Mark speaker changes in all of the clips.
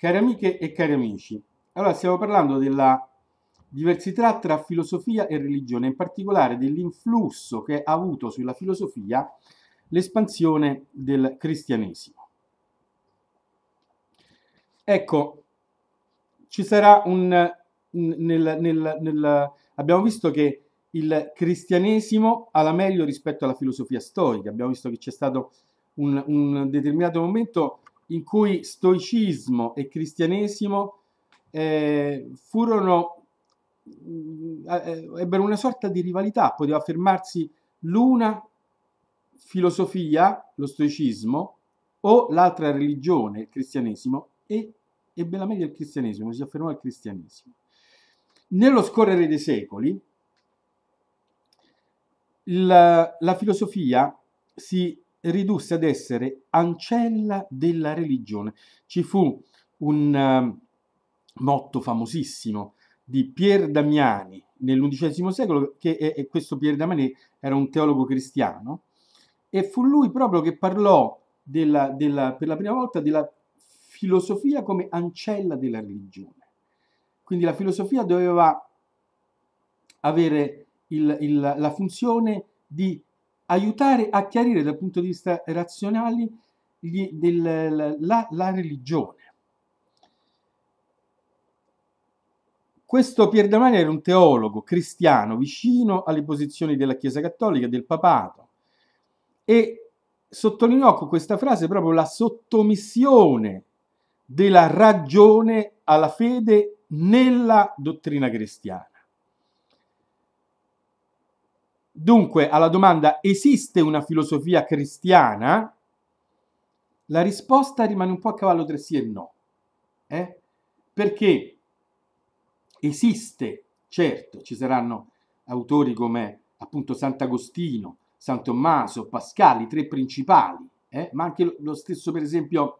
Speaker 1: Cari amiche e cari amici, allora stiamo parlando della diversità tra filosofia e religione, in particolare dell'influsso che ha avuto sulla filosofia l'espansione del cristianesimo. Ecco, ci sarà un... Nel, nel, nel, abbiamo visto che il cristianesimo ha la meglio rispetto alla filosofia storica, abbiamo visto che c'è stato un, un determinato momento in cui stoicismo e cristianesimo eh, furono, mm, eh, eh, ebbero una sorta di rivalità, poteva affermarsi l'una filosofia, lo stoicismo, o l'altra religione, il cristianesimo, e ebbe la meglio il cristianesimo, si affermò il cristianesimo. Nello scorrere dei secoli, la, la filosofia si ridusse ad essere ancella della religione. Ci fu un uh, motto famosissimo di Pier Damiani nell'undicesimo secolo, che e questo Pier Damiani era un teologo cristiano, e fu lui proprio che parlò della, della, per la prima volta della filosofia come ancella della religione. Quindi la filosofia doveva avere il, il, la funzione di aiutare a chiarire dal punto di vista razionale gli, del, la, la, religione. Questo Pier Damani era un teologo cristiano vicino alle posizioni della Chiesa Cattolica e del Papato e sottolineò con questa frase proprio la sottomissione della ragione alla fede nella dottrina cristiana. Dunque, alla domanda esiste una filosofia cristiana? La risposta rimane un po' a cavallo tra sì e no. Eh? Perché esiste, certo, ci saranno autori come appunto Sant'Agostino, San Tommaso, Pascal, i tre principali, eh? ma anche lo stesso per esempio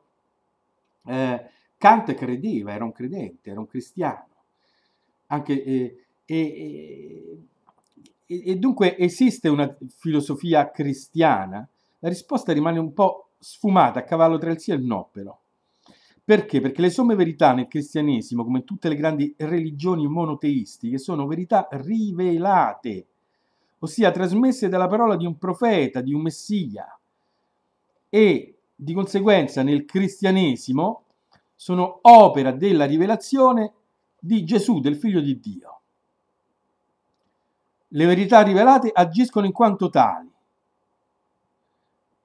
Speaker 1: eh, Kant credeva, era un credente, era un cristiano. Anche, eh, e, e dunque esiste una filosofia cristiana? La risposta rimane un po' sfumata, a cavallo tra il sì e il no però. Perché? Perché le somme verità nel cristianesimo, come tutte le grandi religioni monoteistiche, sono verità rivelate, ossia trasmesse dalla parola di un profeta, di un messia. E di conseguenza nel cristianesimo sono opera della rivelazione di Gesù, del figlio di Dio le verità rivelate agiscono in quanto tali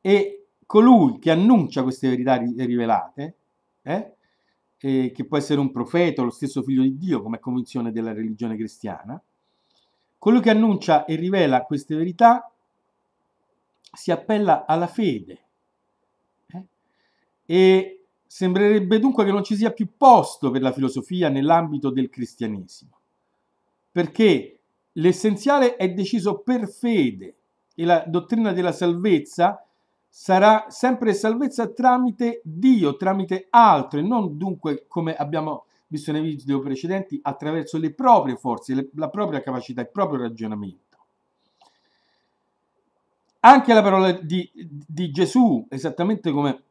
Speaker 1: e colui che annuncia queste verità rivelate, eh, eh, che può essere un profeta o lo stesso figlio di Dio come convinzione della religione cristiana, colui che annuncia e rivela queste verità si appella alla fede eh? e sembrerebbe dunque che non ci sia più posto per la filosofia nell'ambito del cristianesimo, perché L'essenziale è deciso per fede e la dottrina della salvezza sarà sempre salvezza tramite Dio, tramite altro e non dunque come abbiamo visto nei video precedenti attraverso le proprie forze, le, la propria capacità, il proprio ragionamento. Anche la parola di, di Gesù, esattamente come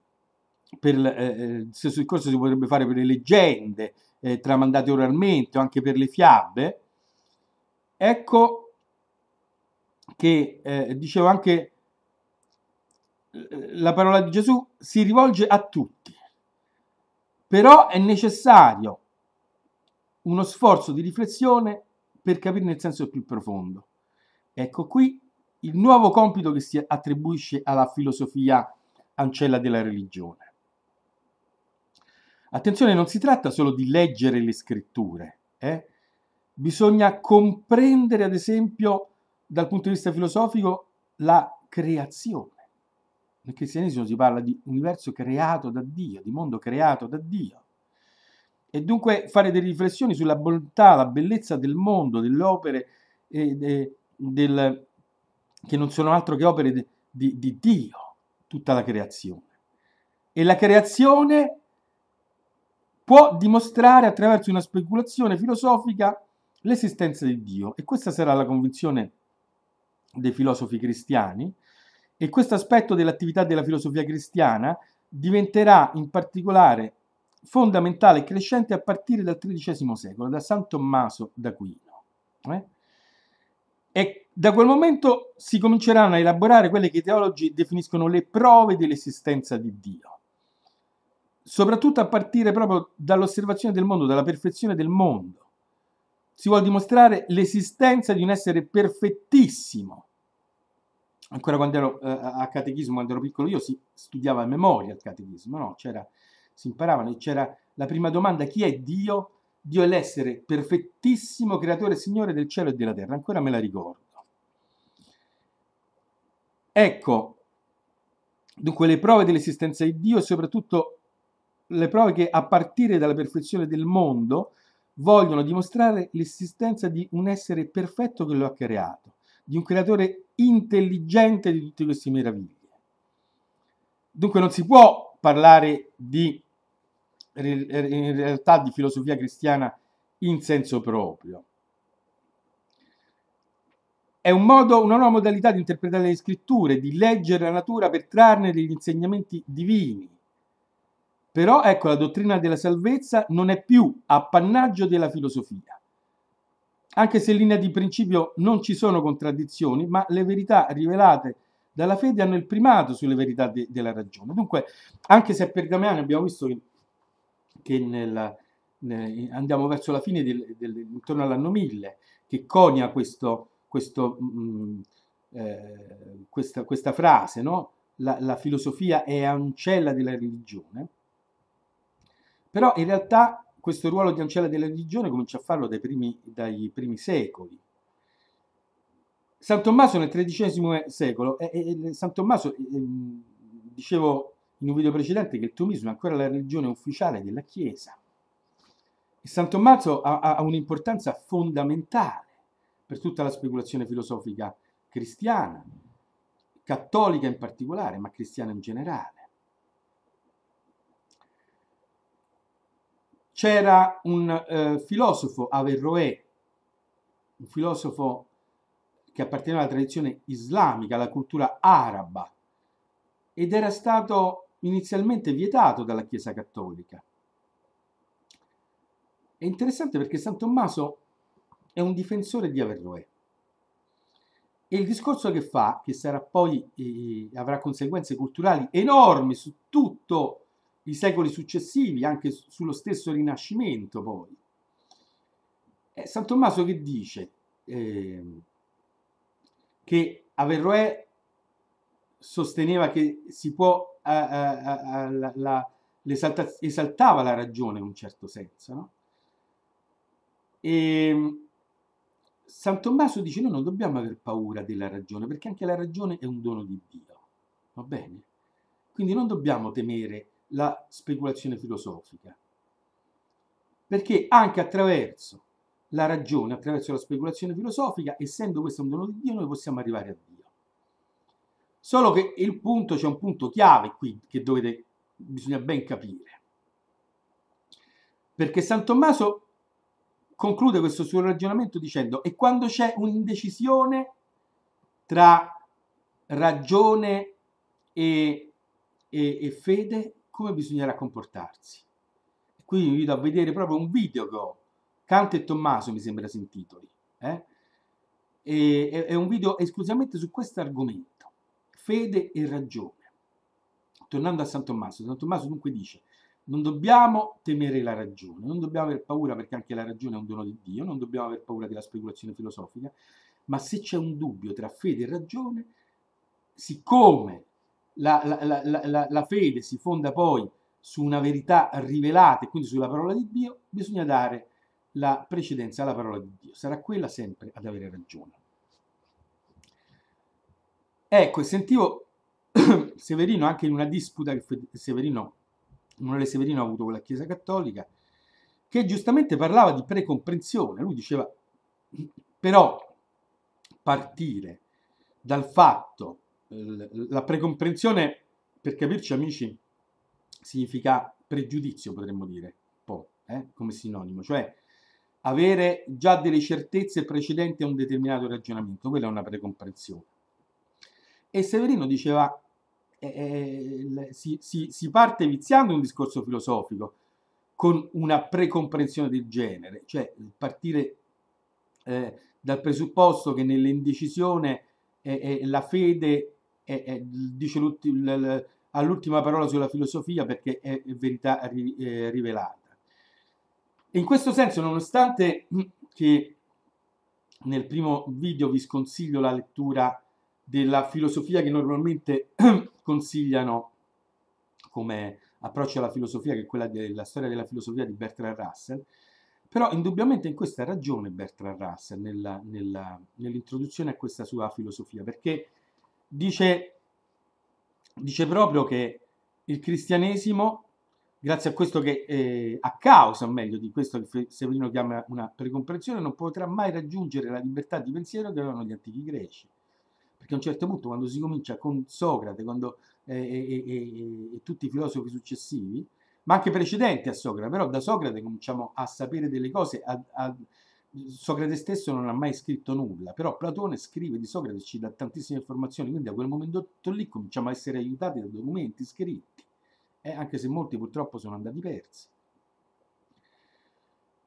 Speaker 1: per eh, eh stesso discorso si potrebbe fare per le leggende eh, tramandate oralmente o anche per le fiabe, Ecco che eh, dicevo anche eh, la parola di Gesù si rivolge a tutti, però è necessario uno sforzo di riflessione per capirne il senso più profondo. Ecco qui il nuovo compito che si attribuisce alla filosofia ancella della religione. Attenzione, non si tratta solo di leggere le scritture, eh? Bisogna comprendere, ad esempio, dal punto di vista filosofico, la creazione. Nel cristianesimo si parla di universo creato da Dio, di mondo creato da Dio. E dunque fare delle riflessioni sulla bontà, la bellezza del mondo, delle opere eh, de, del, che non sono altro che opere di, di Dio, tutta la creazione. E la creazione può dimostrare attraverso una speculazione filosofica l'esistenza di Dio e questa sarà la convinzione dei filosofi cristiani e questo aspetto dell'attività della filosofia cristiana diventerà in particolare fondamentale e crescente a partire dal XIII secolo, da San Tommaso d'Aquino. Eh? E da quel momento si cominceranno a elaborare quelle che i teologi definiscono le prove dell'esistenza di Dio, soprattutto a partire proprio dall'osservazione del mondo, dalla perfezione del mondo si vuole dimostrare l'esistenza di un essere perfettissimo. Ancora quando ero eh, a catechismo, quando ero piccolo, io si studiava a memoria il catechismo, no? C'era, si imparavano, c'era la prima domanda, chi è Dio? Dio è l'essere perfettissimo, creatore e signore del cielo e della terra, ancora me la ricordo. Ecco, dunque le prove dell'esistenza di Dio e soprattutto le prove che a partire dalla perfezione del mondo vogliono dimostrare l'esistenza di un essere perfetto che lo ha creato, di un creatore intelligente di tutte queste meraviglie. Dunque non si può parlare di, in realtà di filosofia cristiana in senso proprio. È un modo, una nuova modalità di interpretare le scritture, di leggere la natura per trarne degli insegnamenti divini. Però ecco, la dottrina della salvezza non è più appannaggio della filosofia. Anche se in linea di principio non ci sono contraddizioni, ma le verità rivelate dalla fede hanno il primato sulle verità de della ragione. Dunque, anche se per Damiano abbiamo visto che, che nella, andiamo verso la fine, del, del, intorno all'anno 1000, che conia questo, questo, mh, mm, eh, questa, questa, frase, no? la, la filosofia è ancella della religione, però in realtà questo ruolo di ancella della religione comincia a farlo dai primi, dai primi secoli. San Tommaso nel XIII secolo, e, e, San Tommaso, e, dicevo in un video precedente che il tomismo è ancora la religione ufficiale della Chiesa. E San Tommaso ha, ha un'importanza fondamentale per tutta la speculazione filosofica cristiana, cattolica in particolare, ma cristiana in generale. c'era un eh, filosofo, Averroè, un filosofo che apparteneva alla tradizione islamica, alla cultura araba, ed era stato inizialmente vietato dalla Chiesa Cattolica. È interessante perché San Tommaso è un difensore di Averroè. E il discorso che fa, che sarà poi, eh, eh avrà conseguenze culturali enormi su tutto i secoli successivi, anche sullo stesso Rinascimento poi. È eh, San Tommaso che dice eh, che Averroè sosteneva che si può, eh, eh, eh, eh la, la, esaltava la ragione in un certo senso, no? E ehm, San Tommaso dice noi non dobbiamo aver paura della ragione, perché anche la ragione è un dono di Dio, va bene? Quindi non dobbiamo temere la speculazione filosofica. Perché anche attraverso la ragione, attraverso la speculazione filosofica, essendo questo un dono di Dio, noi possiamo arrivare a Dio. Solo che il punto, c'è un punto chiave qui che dovete, bisogna ben capire. Perché San Tommaso conclude questo suo ragionamento dicendo e quando c'è un'indecisione tra ragione e, e, e fede, come bisognerà comportarsi. E qui vi invito a vedere proprio un video che ho, Cante e Tommaso mi sembra si intitoli, eh? e, è, è un video esclusivamente su questo argomento, fede e ragione. Tornando a San Tommaso, San Tommaso dunque dice, non dobbiamo temere la ragione, non dobbiamo aver paura perché anche la ragione è un dono di Dio, non dobbiamo aver paura della speculazione filosofica, ma se c'è un dubbio tra fede e ragione, siccome la, la, la, la, fede si fonda poi su una verità rivelata e quindi sulla parola di Dio, bisogna dare la precedenza alla parola di Dio. Sarà quella sempre ad avere ragione. Ecco, sentivo Severino anche in una disputa che Severino, Emanuele Severino ha avuto con la Chiesa Cattolica, che giustamente parlava di precomprensione. Lui diceva, però, partire dal fatto che la precomprensione, per capirci amici, significa pregiudizio, potremmo dire, po', eh? come sinonimo, cioè avere già delle certezze precedenti a un determinato ragionamento, quella è una precomprensione. E Severino diceva, eh, eh si, si, si parte viziando un discorso filosofico con una precomprensione del genere, cioè partire eh, dal presupposto che nell'indecisione eh, eh, la fede è, è, dice all'ultima parola sulla filosofia perché è verità ri, eh, rivelata. In questo senso, nonostante che nel primo video vi sconsiglio la lettura della filosofia che normalmente consigliano come approccio alla filosofia, che è quella della storia della filosofia di Bertrand Russell, però indubbiamente in questa ha ragione Bertrand Russell nell'introduzione a questa sua filosofia, perché dice, dice proprio che il cristianesimo, grazie a questo che, eh, a causa, o meglio, di questo che Severino chiama una precomprensione, non potrà mai raggiungere la libertà di pensiero che avevano gli antichi greci. Perché a un certo punto, quando si comincia con Socrate quando, eh, eh, e tutti i filosofi successivi, ma anche precedenti a Socrate, però da Socrate cominciamo a sapere delle cose, a, a, Socrate stesso non ha mai scritto nulla, però Platone scrive di Socrate, ci dà tantissime informazioni, quindi a quel momento lì cominciamo a essere aiutati da documenti scritti, eh, anche se molti purtroppo sono andati persi.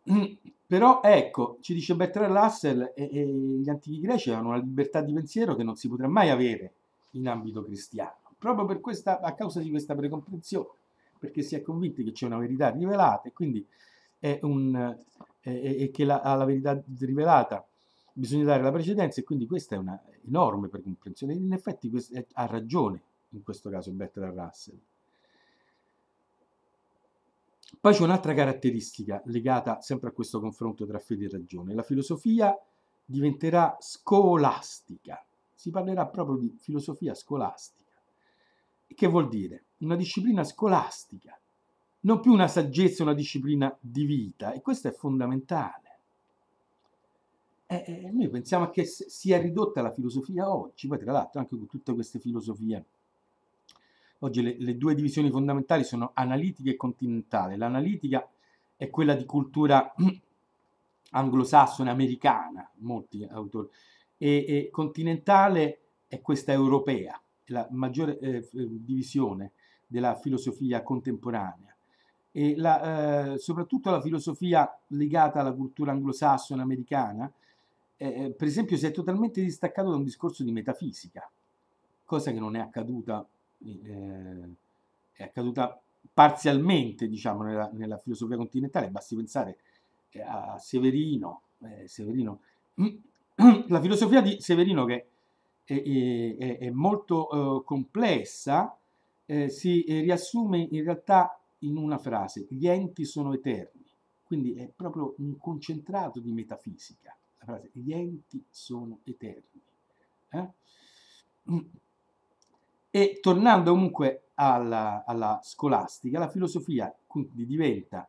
Speaker 1: Però ecco, ci dice Bertrand Russell, e, e gli antichi greci avevano una libertà di pensiero che non si potrà mai avere in ambito cristiano, proprio questa, a causa di questa precomprensione, perché si è convinti che c'è una verità rivelata e quindi è un, eh, e che la, alla verità rivelata bisogna dare la precedenza e quindi questa è una enorme precomprensione. In effetti è, ha ragione in questo caso Bertrand Russell. Poi c'è un'altra caratteristica legata sempre a questo confronto tra fede e ragione. La filosofia diventerà scolastica. Si parlerà proprio di filosofia scolastica. Che vuol dire? Una disciplina scolastica non più una saggezza, una disciplina di vita. E questo è fondamentale. E eh, eh, noi pensiamo che sia ridotta la filosofia oggi, poi tra l'altro anche con tutte queste filosofie. Oggi le, le due divisioni fondamentali sono analitica e continentale. L'analitica è quella di cultura anglosassone, americana, molti autori, e, e continentale è questa europea, la maggiore eh, divisione della filosofia contemporanea e la, eh, soprattutto la filosofia legata alla cultura anglosassone americana, eh, eh, per esempio, si è totalmente distaccato da un discorso di metafisica, cosa che non è accaduta, eh, eh è accaduta parzialmente diciamo, nella, nella, filosofia continentale, basti pensare eh, a Severino, Severino. la filosofia di Severino che è, è, è molto complessa, si riassume in realtà in una frase, gli enti sono eterni, quindi è proprio un concentrato di metafisica, la frase gli enti sono eterni. Eh? E tornando comunque alla, alla, scolastica, la filosofia quindi diventa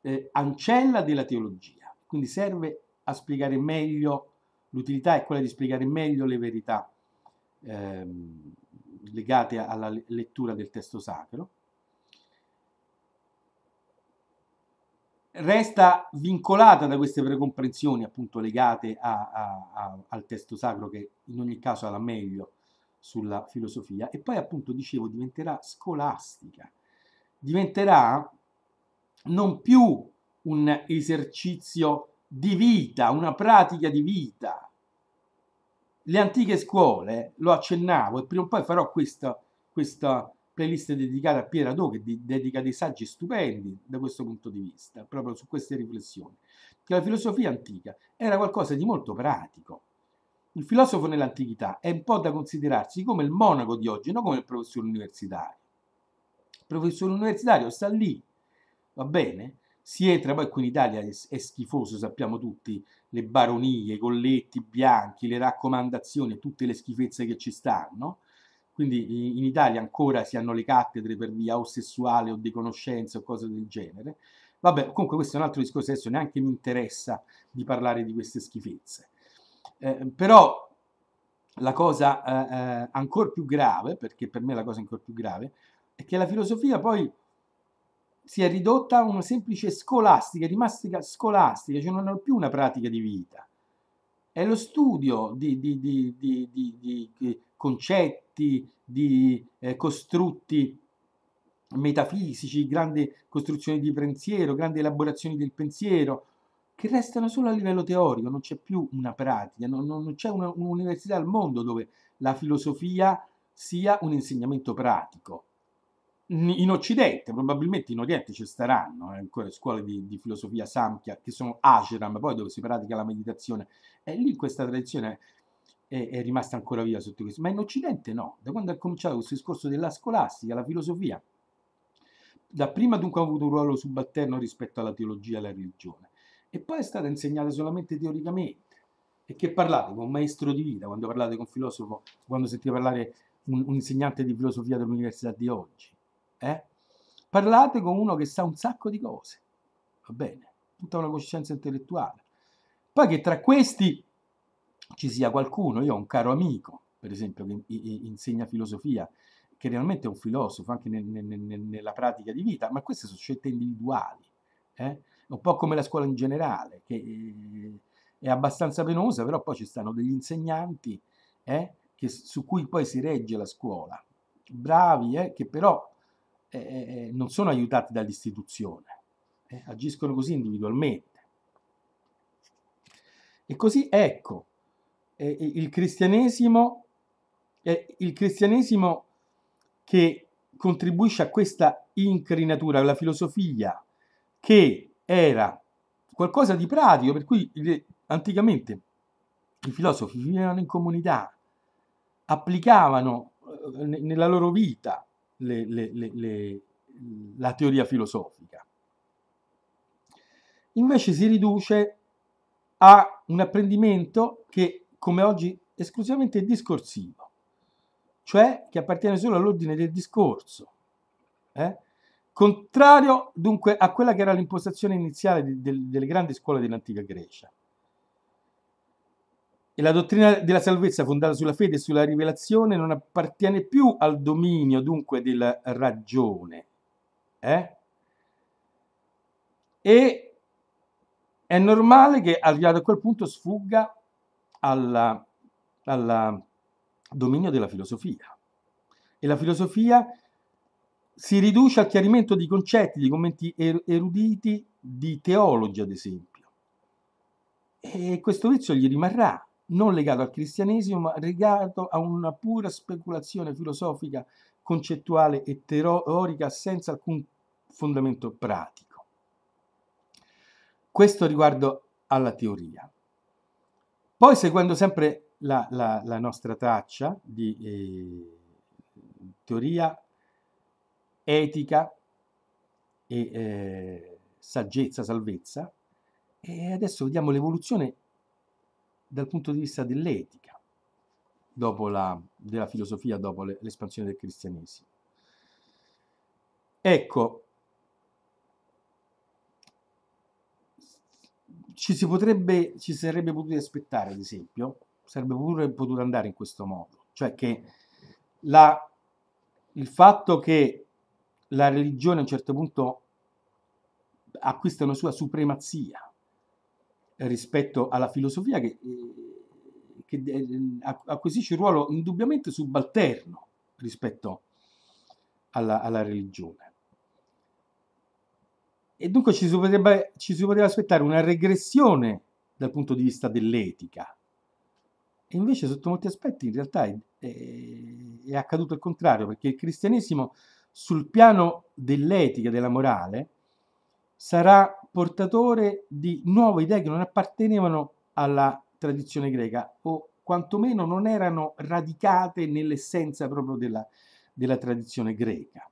Speaker 1: eh, ancella della teologia, quindi serve a spiegare meglio, l'utilità è quella di spiegare meglio le verità ehm, legate alla lettura del testo sacro, resta vincolata da queste precomprensioni appunto legate a, a, a, al testo sacro che in ogni caso ha la meglio sulla filosofia e poi appunto dicevo diventerà scolastica, diventerà non più un esercizio di vita, una pratica di vita. Le antiche scuole, lo accennavo e prima o poi farò questa, questa playlist dedicata a Piera Do che dedica dei saggi stupendi da questo punto di vista, proprio su queste riflessioni, che la filosofia antica era qualcosa di molto pratico. Il filosofo nell'antichità è un po' da considerarsi come il monaco di oggi, non come il professore universitario. Il professore universitario sta lì, va bene? Si entra, poi qui in Italia è schifoso, sappiamo tutti, le baronie, i colletti bianchi, le raccomandazioni, tutte le schifezze che ci stanno quindi in Italia ancora si hanno le cattedre per via o sessuale o di conoscenze o cose del genere. Vabbè, comunque questo è un altro discorso, adesso neanche mi interessa di parlare di queste schifezze. Eh, però la cosa eh, eh ancora più grave, perché per me la cosa ancora più grave, è che la filosofia poi si è ridotta a una semplice scolastica, rimasta scolastica, cioè non è più una pratica di vita è lo studio di, di, di, di concetti, di eh, costrutti metafisici, grandi costruzioni di pensiero, grandi elaborazioni del pensiero, che restano solo a livello teorico, non c'è più una pratica, non, non c'è un'università al mondo dove la filosofia sia un insegnamento pratico in Occidente, probabilmente in Oriente ci staranno eh, ancora scuole di, di, filosofia samkhya che sono ashram, poi dove si pratica la meditazione, e lì questa tradizione è, è, rimasta ancora viva sotto questo, ma in Occidente no, da quando è cominciato questo discorso della scolastica, la filosofia, da prima dunque ha avuto un ruolo subalterno rispetto alla teologia e alla religione, e poi è stata insegnata solamente teoricamente, e che parlate con un maestro di vita, quando parlate con un filosofo, quando sentite parlare un, un insegnante di filosofia dell'università di oggi, eh? Parlate con uno che sa un sacco di cose, va bene, tutta una coscienza intellettuale. Poi che tra questi ci sia qualcuno, io ho un caro amico, per esempio, che insegna filosofia, che realmente è un filosofo anche nel, nel, nella pratica di vita, ma queste sono scelte individuali, eh? un po' come la scuola in generale, che eh, è abbastanza penosa, però poi ci stanno degli insegnanti eh? che, su cui poi si regge la scuola, bravi, eh? che però eh, eh, eh, non sono aiutati dall'istituzione, eh, agiscono così individualmente. E così ecco, eh, il, cristianesimo, è il cristianesimo che contribuisce a questa incrinatura, alla filosofia che era qualcosa di pratico, per cui anticamente i filosofi vivevano in comunità, applicavano eh, nella loro vita le, le, le, la teoria filosofica. Invece si riduce a un apprendimento che, come oggi, è esclusivamente discorsivo, cioè che appartiene solo all'ordine del discorso. Eh? Contrario dunque a quella che era l'impostazione iniziale de, de, delle grandi scuole dell'antica Grecia e la dottrina della salvezza fondata sulla fede e sulla rivelazione non appartiene più al dominio dunque della ragione. Eh? E è normale che arrivato a quel punto sfugga al dominio della filosofia. E la filosofia si riduce al chiarimento di concetti, di commenti er-, eruditi, di teologi ad esempio. E questo vizio gli rimarrà non legato al cristianesimo, ma legato a una pura speculazione filosofica, concettuale e teorica senza alcun fondamento pratico. Questo riguardo alla teoria. Poi, seguendo sempre la, la, la nostra traccia di eh, teoria, etica e eh, saggezza, salvezza, e adesso vediamo l'evoluzione dal punto di vista dell'etica, la, della filosofia dopo l'espansione del cristianesimo. Ecco, ci si potrebbe, ci sarebbe potuto aspettare, ad esempio, sarebbe pure potuto andare in questo modo, cioè che la, il fatto che la religione a un certo punto acquista una sua supremazia rispetto alla filosofia che, eh, che eh, acquisisce un ruolo indubbiamente subalterno rispetto alla, alla religione. E dunque ci si, potrebbe, ci si poteva aspettare una regressione dal punto di vista dell'etica. E invece sotto molti aspetti in realtà è, è accaduto il contrario, perché il cristianesimo sul piano dell'etica, della morale, sarà portatore di nuove idee che non appartenevano alla tradizione greca o quantomeno non erano radicate nell'essenza proprio della, della tradizione greca.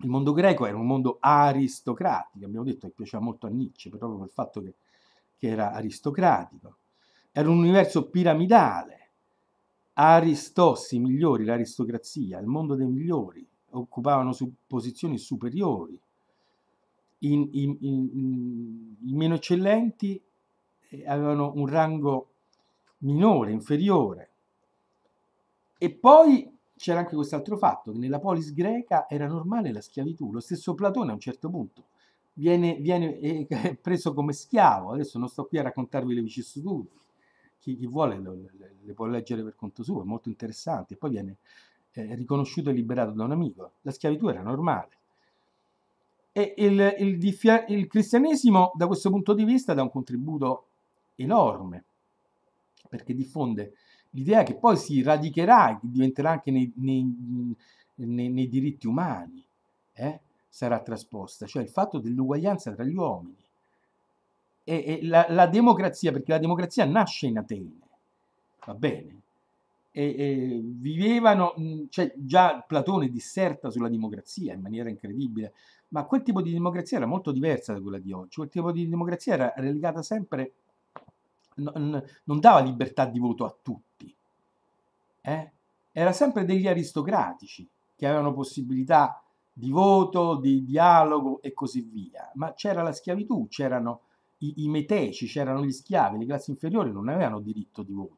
Speaker 1: Il mondo greco era un mondo aristocratico, abbiamo detto che piaceva molto a Nietzsche, proprio per il fatto che, che era aristocratico. Era un universo piramidale, aristossi, migliori, l'aristocrazia, il mondo dei migliori, occupavano su posizioni superiori in, in, in, i meno eccellenti eh, avevano un rango minore, inferiore. E poi c'era anche quest'altro fatto, che nella polis greca era normale la schiavitù. Lo stesso Platone a un certo punto viene, viene eh, preso come schiavo. Adesso non sto qui a raccontarvi le vicissitudini, chi, chi vuole lo, le, le, può leggere per conto suo, è molto interessante. E poi viene eh, riconosciuto e liberato da un amico. La schiavitù era normale. E il, il, il cristianesimo da questo punto di vista dà un contributo enorme, perché diffonde l'idea che poi si radicherà, che diventerà anche nei, nei, nei, nei diritti umani, eh? sarà trasposta, cioè il fatto dell'uguaglianza tra gli uomini. E, e la, la, democrazia, perché la democrazia nasce in Atene, va bene? E, e vivevano, cioè già Platone disserta sulla democrazia in maniera incredibile, ma quel tipo di democrazia era molto diversa da quella di oggi, quel tipo di democrazia era relegata sempre, non, non dava libertà di voto a tutti, eh? era sempre degli aristocratici che avevano possibilità di voto, di dialogo e così via, ma c'era la schiavitù, c'erano i, i meteci, c'erano gli schiavi, le classi inferiori non avevano diritto di voto.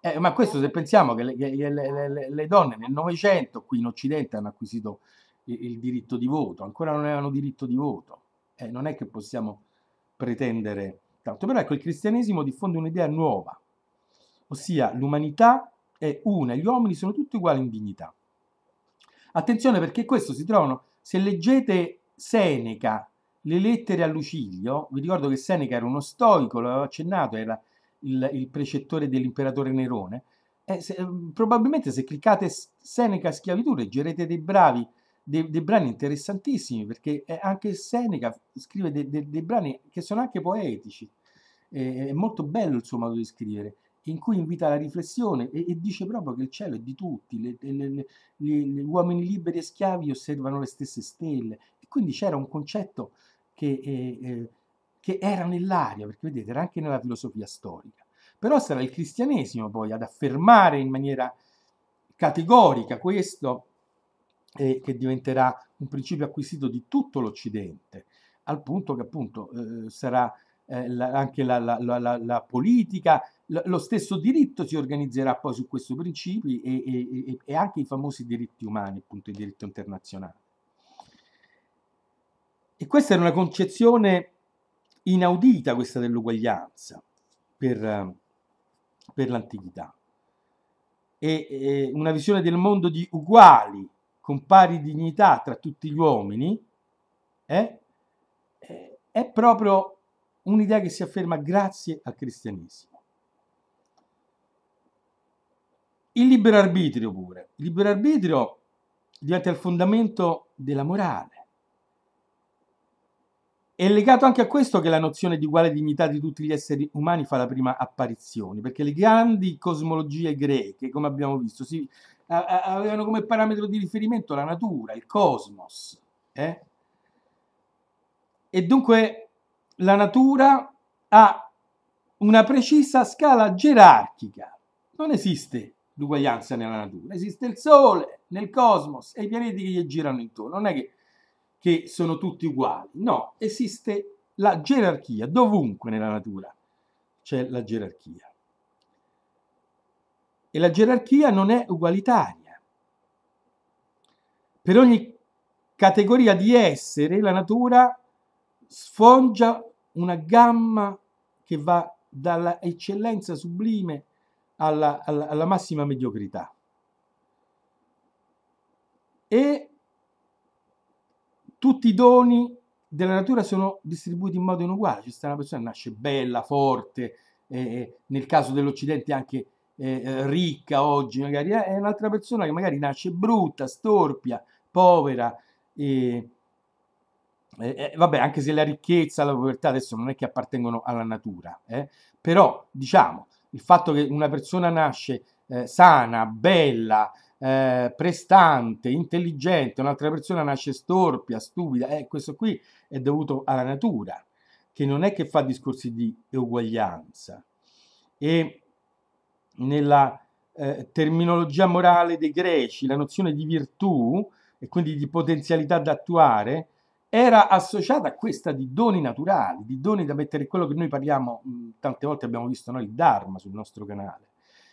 Speaker 1: Eh, ma questo se pensiamo che le, le, le, le donne nel Novecento qui in Occidente hanno acquisito il diritto di voto, ancora non avevano diritto di voto. Eh, non è che possiamo pretendere tanto, però ecco, il cristianesimo diffonde un'idea nuova, ossia l'umanità è una, gli uomini sono tutti uguali in dignità. Attenzione perché questo si trovano, se leggete Seneca, le lettere a Lucilio, vi ricordo che Seneca era uno stoico, l'avevo accennato, era il, il precettore dell'imperatore Nerone, eh, se, ehm, probabilmente se cliccate Seneca schiavitù leggerete dei bravi dei, dei brani interessantissimi perché anche Seneca scrive dei, dei, dei brani che sono anche poetici. Eh, è molto bello il suo modo di scrivere in cui invita alla riflessione e, e, dice proprio che il cielo è di tutti, le, le, le, gli uomini liberi e schiavi osservano le stesse stelle. E quindi c'era un concetto che, eh, eh, che, era nell'aria, perché vedete, era anche nella filosofia storica. Però sarà il cristianesimo poi ad affermare in maniera categorica questo e che diventerà un principio acquisito di tutto l'Occidente, al punto che appunto eh, sarà eh, la, anche la, la, la politica, lo stesso diritto si organizzerà poi su questi principi e, e, e, anche i famosi diritti umani, appunto il diritto internazionale. E questa era una concezione inaudita, questa dell'uguaglianza per, per l'antichità. E, e una visione del mondo di uguali, con pari dignità tra tutti gli uomini, eh, è proprio un'idea che si afferma grazie al cristianesimo. Il libero arbitrio pure. Il libero arbitrio diventa il fondamento della morale. È legato anche a questo che la nozione di uguale dignità di tutti gli esseri umani fa la prima apparizione, perché le grandi cosmologie greche, come abbiamo visto, si, avevano come parametro di riferimento la natura, il cosmos. Eh? E dunque la natura ha una precisa scala gerarchica. Non esiste l'uguaglianza nella natura, esiste il Sole, nel cosmos e i pianeti che gli girano intorno. Non è che, che sono tutti uguali, no, esiste la gerarchia, dovunque nella natura c'è la gerarchia e la gerarchia non è ugualitaria. Per ogni categoria di essere la natura sfongia una gamma che va dalla eccellenza sublime alla, alla, alla massima mediocrità. E tutti i doni della natura sono distribuiti in modo inuguale. C'è una persona che nasce bella, forte, eh, nel caso dell'Occidente anche eh, eh, ricca oggi, magari eh, è un'altra persona che magari nasce brutta, storpia, povera. Eh, eh, vabbè, anche se la ricchezza la povertà adesso non è che appartengono alla natura, eh? però diciamo il fatto che una persona nasce eh, sana, bella, prestante, intelligente, un'altra persona nasce storpia, stupida, questo qui è dovuto alla natura, che non è che fa discorsi di uguaglianza. E nella eh, terminologia morale dei greci, la nozione di virtù e quindi di potenzialità da attuare, era associata a questa di doni naturali, di doni da mettere quello che noi parliamo, mm, tante volte abbiamo visto noi il Dharma sul nostro canale.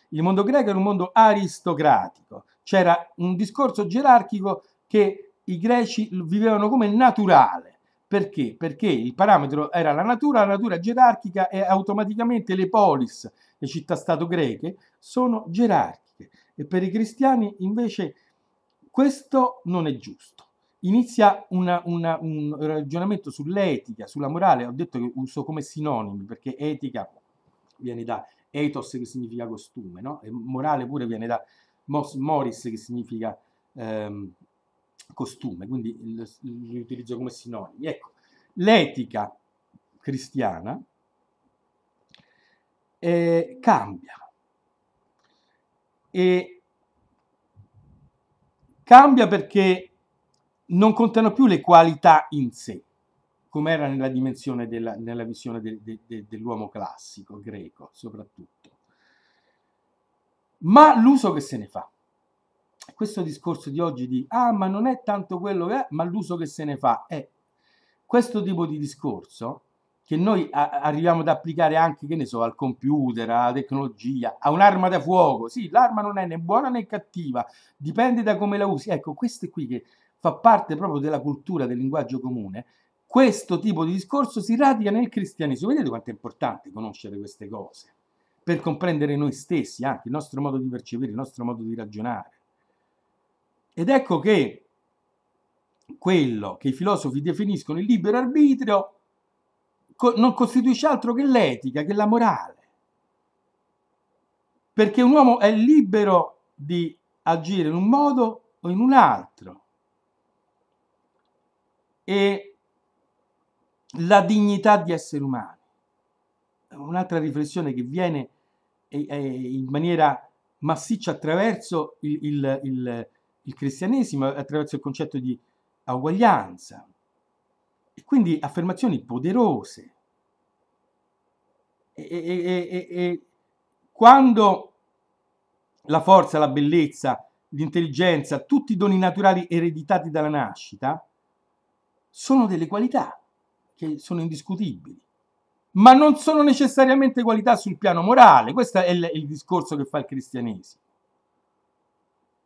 Speaker 1: Il mondo greco era un mondo aristocratico, c'era un discorso gerarchico che i greci vivevano come naturale. Perché? Perché il parametro era la natura, la natura gerarchica e automaticamente le polis le città-stato greche, sono gerarchiche e per i cristiani invece questo non è giusto. Inizia una, una, un ragionamento sull'etica, sulla morale, ho detto che uso come sinonimi perché etica viene da ethos che significa costume, no? e morale pure viene da mos, moris che significa ehm, costume, quindi li utilizzo come sinonimi. Ecco, l'etica cristiana eh, cambia. E cambia perché non contano più le qualità in sé, come era nella dimensione della nella visione de, de, de, dell'uomo classico, greco soprattutto, ma l'uso che se ne fa. Questo discorso di oggi di ah, ma non è tanto quello che è, ma l'uso che se ne fa è questo tipo di discorso che noi a- arriviamo ad applicare anche, che ne so, al computer, alla tecnologia, a un'arma da fuoco. Sì, l'arma non è né buona né cattiva, dipende da come la usi. Ecco, questo è qui che fa parte proprio della cultura del linguaggio comune. Questo tipo di discorso si radica nel cristianesimo. Vedete quanto è importante conoscere queste cose per comprendere noi stessi, anche il nostro modo di percepire, il nostro modo di ragionare. Ed ecco che quello che i filosofi definiscono il libero arbitrio co- non costituisce altro che l'etica, che la morale. Perché un uomo è libero di agire in un modo o in un altro. E la dignità di essere umani. Un'altra riflessione che viene in maniera massiccia attraverso il, il, il, il cristianesimo, attraverso il concetto di uguaglianza. E quindi affermazioni poderose. E, e, e, quando la forza, la bellezza, l'intelligenza, tutti i doni naturali ereditati dalla nascita, sono delle qualità che sono indiscutibili, ma non sono necessariamente qualità sul piano morale. Questo è il, il discorso che fa il cristianesimo.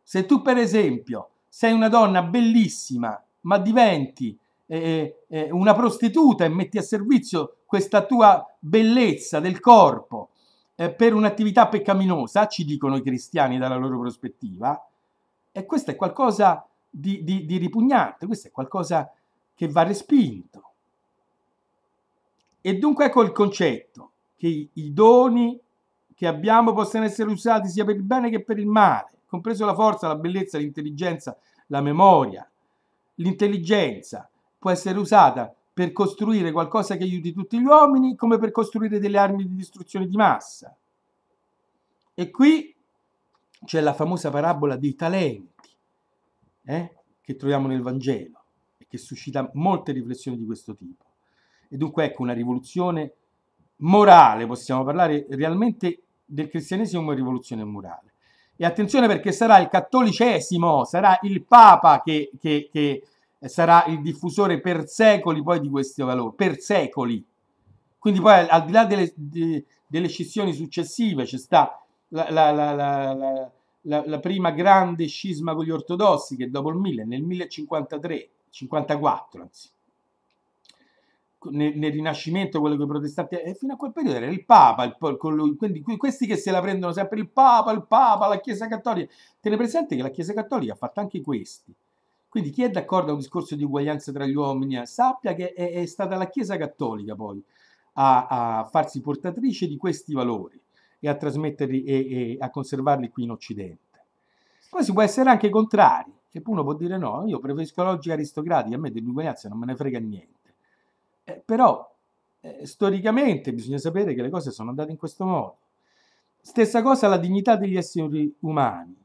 Speaker 1: Se tu, per esempio, sei una donna bellissima, ma diventi eh, eh, eh, una prostituta e metti a servizio questa tua bellezza del corpo eh, per un'attività peccaminosa, ci dicono i cristiani dalla loro prospettiva, e questo è qualcosa di, di, di ripugnante, questo è qualcosa che va respinto. E dunque ecco il concetto che i, i doni che abbiamo possono essere usati sia per il bene che per il male, compreso la forza, la bellezza, l'intelligenza, la memoria, l'intelligenza, può essere usata per costruire qualcosa che aiuti tutti gli uomini come per costruire delle armi di distruzione di massa. E qui c'è la famosa parabola dei talenti eh, che troviamo nel Vangelo e che suscita molte riflessioni di questo tipo. E dunque ecco una rivoluzione morale, possiamo parlare realmente del cristianesimo come rivoluzione morale. E attenzione perché sarà il cattolicesimo, sarà il Papa che, che, che sarà il diffusore per secoli poi di questo valore, per secoli. Quindi poi al di là delle, di, delle scissioni successive c'è sta la, la, la, la, prima grande scisma con gli ortodossi che dopo il 1000, nel 1053, 54 anzi. Nel, nel Rinascimento, quello che i protestanti, e fino a quel periodo era il Papa, il, lui, quindi questi che se la prendono sempre il Papa, il Papa, la Chiesa Cattolica. Tenete presente che la Chiesa Cattolica ha fatto anche questi quindi chi è d'accordo a un discorso di uguaglianza tra gli uomini sappia che è, è stata la Chiesa Cattolica poi a, a, farsi portatrice di questi valori e a trasmetterli e, e a conservarli qui in Occidente. Poi si può essere anche contrari, che uno può dire no, io preferisco la logica aristocratica, a me dell'uguaglianza non me ne frega niente. Eh, però eh, storicamente bisogna sapere che le cose sono andate in questo modo. Stessa cosa la dignità degli esseri umani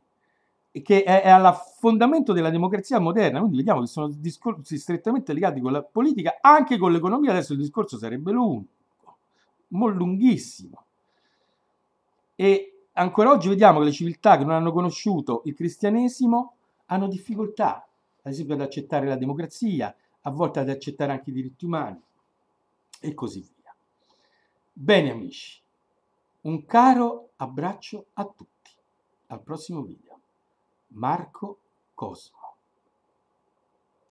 Speaker 1: che è, è alla fondamento della democrazia moderna, quindi vediamo che sono discorsi strettamente legati con la politica, anche con l'economia, adesso il discorso sarebbe lungo, molto lunghissimo. E ancora oggi vediamo che le civiltà che non hanno conosciuto il cristianesimo hanno difficoltà, ad esempio, ad accettare la democrazia, a volte ad accettare anche i diritti umani e così via. Bene amici, un caro abbraccio a tutti. Al prossimo video. Marco Cosmo.